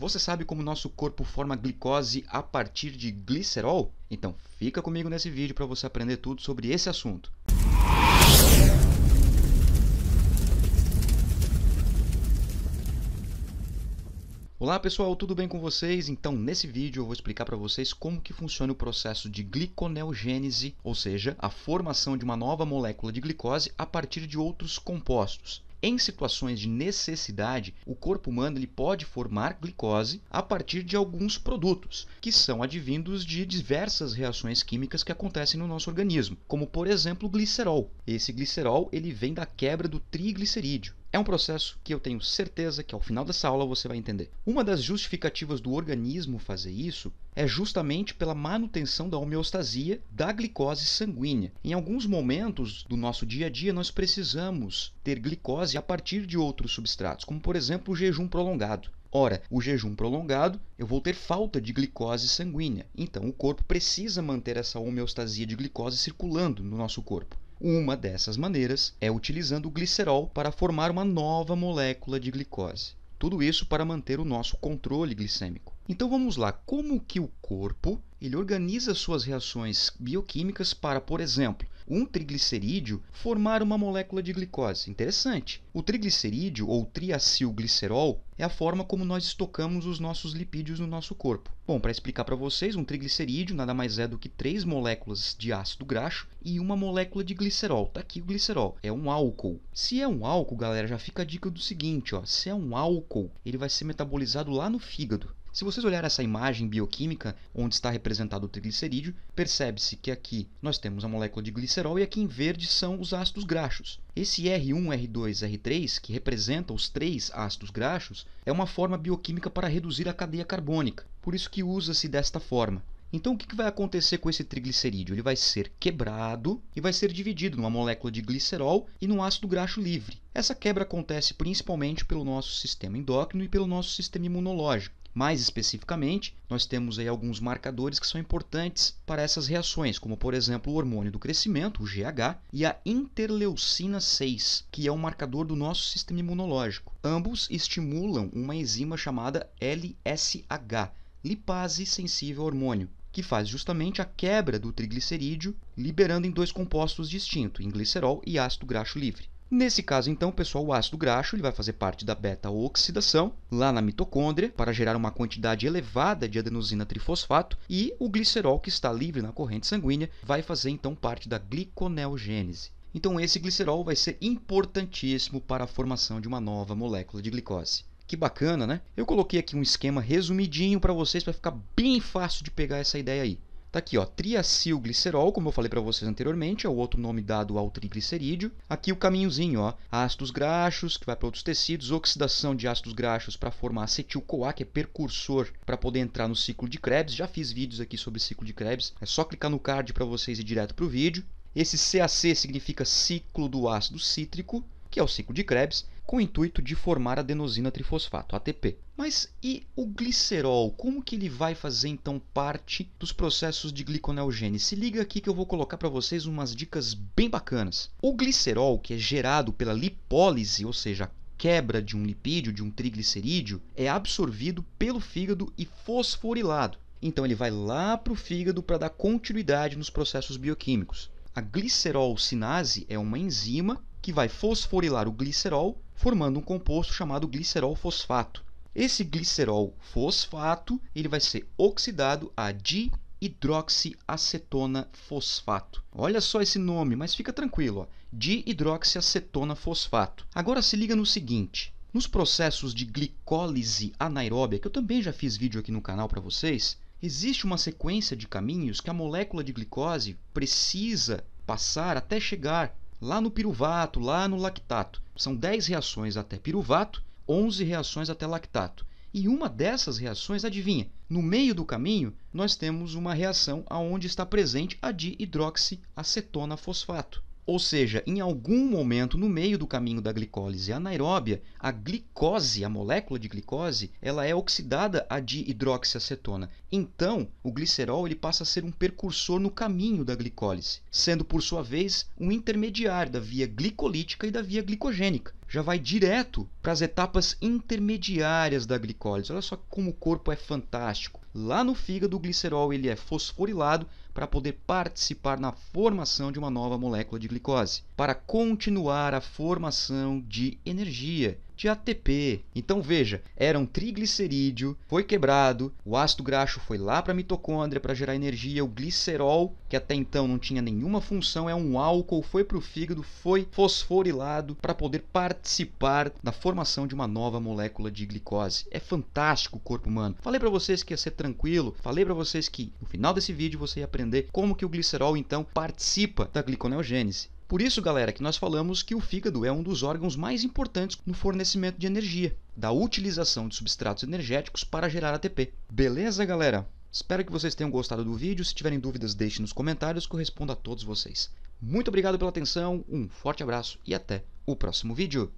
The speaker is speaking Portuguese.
Você sabe como nosso corpo forma glicose a partir de glicerol? Então fica comigo nesse vídeo para você aprender tudo sobre esse assunto. Olá pessoal, tudo bem com vocês? Então nesse vídeo eu vou explicar para vocês como que funciona o processo de gliconeogênese, ou seja, a formação de uma nova molécula de glicose a partir de outros compostos. Em situações de necessidade, o corpo humano ele pode formar glicose a partir de alguns produtos, que são advindos de diversas reações químicas que acontecem no nosso organismo, como por exemplo o glicerol. Esse glicerol ele vem da quebra do triglicerídeo. É um processo que eu tenho certeza que ao final dessa aula você vai entender. Uma das justificativas do organismo fazer isso é justamente pela manutenção da homeostasia da glicose sanguínea. Em alguns momentos do nosso dia a dia, nós precisamos ter glicose a partir de outros substratos, como por exemplo o jejum prolongado. Ora, o jejum prolongado, eu vou ter falta de glicose sanguínea. Então, o corpo precisa manter essa homeostasia de glicose circulando no nosso corpo. Uma dessas maneiras é utilizando o glicerol para formar uma nova molécula de glicose. Tudo isso para manter o nosso controle glicêmico. Então vamos lá, como que o corpo ele organiza suas reações bioquímicas para, por exemplo, um triglicerídeo formar uma molécula de glicose. Interessante. O triglicerídeo ou triacilglicerol é a forma como nós estocamos os nossos lipídios no nosso corpo. Bom, para explicar para vocês, um triglicerídeo nada mais é do que três moléculas de ácido graxo e uma molécula de glicerol. Tá aqui o glicerol, é um álcool. Se é um álcool, galera, já fica a dica do seguinte, ó, se é um álcool, ele vai ser metabolizado lá no fígado. Se vocês olharem essa imagem bioquímica, onde está representado o triglicerídeo, percebe-se que aqui nós temos a molécula de glicerol e aqui em verde são os ácidos graxos. Esse R1, R2, R3, que representa os três ácidos graxos, é uma forma bioquímica para reduzir a cadeia carbônica, por isso que usa-se desta forma. Então, o que vai acontecer com esse triglicerídeo? Ele vai ser quebrado e vai ser dividido numa molécula de glicerol e num ácido graxo livre. Essa quebra acontece principalmente pelo nosso sistema endócrino e pelo nosso sistema imunológico. Mais especificamente, nós temos aí alguns marcadores que são importantes para essas reações, como por exemplo o hormônio do crescimento, o GH, e a interleucina 6, que é um marcador do nosso sistema imunológico. Ambos estimulam uma enzima chamada LSH, lipase sensível ao hormônio, que faz justamente a quebra do triglicerídeo, liberando em dois compostos distintos, em glicerol e ácido graxo livre. Nesse caso, então, pessoal, o ácido graxo ele vai fazer parte da beta-oxidação lá na mitocôndria para gerar uma quantidade elevada de adenosina trifosfato e o glicerol que está livre na corrente sanguínea vai fazer então parte da gliconeogênese. Então, esse glicerol vai ser importantíssimo para a formação de uma nova molécula de glicose. Que bacana, né? Eu coloquei aqui um esquema resumidinho para vocês para ficar bem fácil de pegar essa ideia aí. Tá aqui, ó, triacilglicerol, como eu falei para vocês anteriormente, é o outro nome dado ao triglicerídeo. Aqui o caminhozinho, ó, ácidos graxos, que vai para outros tecidos, oxidação de ácidos graxos para formar acetil-CoA, que é precursor para poder entrar no ciclo de Krebs. Já fiz vídeos aqui sobre ciclo de Krebs, é só clicar no card para vocês ir direto para o vídeo. Esse CAC significa ciclo do ácido cítrico que é o ciclo de Krebs, com o intuito de formar adenosina trifosfato, ATP. Mas e o glicerol? Como que ele vai fazer então parte dos processos de gliconeogênese? Se liga aqui que eu vou colocar para vocês umas dicas bem bacanas. O glicerol, que é gerado pela lipólise, ou seja, a quebra de um lipídio, de um triglicerídeo, é absorvido pelo fígado e fosforilado. Então ele vai lá para o fígado para dar continuidade nos processos bioquímicos. A glicerol sinase é uma enzima que vai fosforilar o glicerol, formando um composto chamado glicerol fosfato. Esse glicerol fosfato ele vai ser oxidado a dihidroxiacetona fosfato. Olha só esse nome, mas fica tranquilo, ó. dihidroxiacetona fosfato. Agora se liga no seguinte, nos processos de glicólise anaeróbia, que eu também já fiz vídeo aqui no canal para vocês, existe uma sequência de caminhos que a molécula de glicose precisa passar até chegar lá no piruvato, lá no lactato. São 10 reações até piruvato, 11 reações até lactato. E uma dessas reações, adivinha, no meio do caminho nós temos uma reação aonde está presente a dihidroxiacetona fosfato. Ou seja, em algum momento no meio do caminho da glicólise à anaeróbia, a glicose, a molécula de glicose, ela é oxidada a di-hidroxiacetona. Então, o glicerol ele passa a ser um precursor no caminho da glicólise, sendo por sua vez um intermediário da via glicolítica e da via glicogênica já vai direto para as etapas intermediárias da glicólise. Olha só como o corpo é fantástico. Lá no fígado, o glicerol ele é fosforilado para poder participar na formação de uma nova molécula de glicose, para continuar a formação de energia de ATP. Então veja, era um triglicerídeo, foi quebrado, o ácido graxo foi lá para a mitocôndria para gerar energia, o glicerol, que até então não tinha nenhuma função, é um álcool, foi para o fígado, foi fosforilado para poder participar da formação de uma nova molécula de glicose. É fantástico o corpo humano. Falei para vocês que ia ser tranquilo, falei para vocês que no final desse vídeo você ia aprender como que o glicerol então participa da gliconeogênese. Por isso, galera, que nós falamos que o fígado é um dos órgãos mais importantes no fornecimento de energia, da utilização de substratos energéticos para gerar ATP. Beleza, galera? Espero que vocês tenham gostado do vídeo. Se tiverem dúvidas, deixem nos comentários que eu respondo a todos vocês. Muito obrigado pela atenção, um forte abraço e até o próximo vídeo.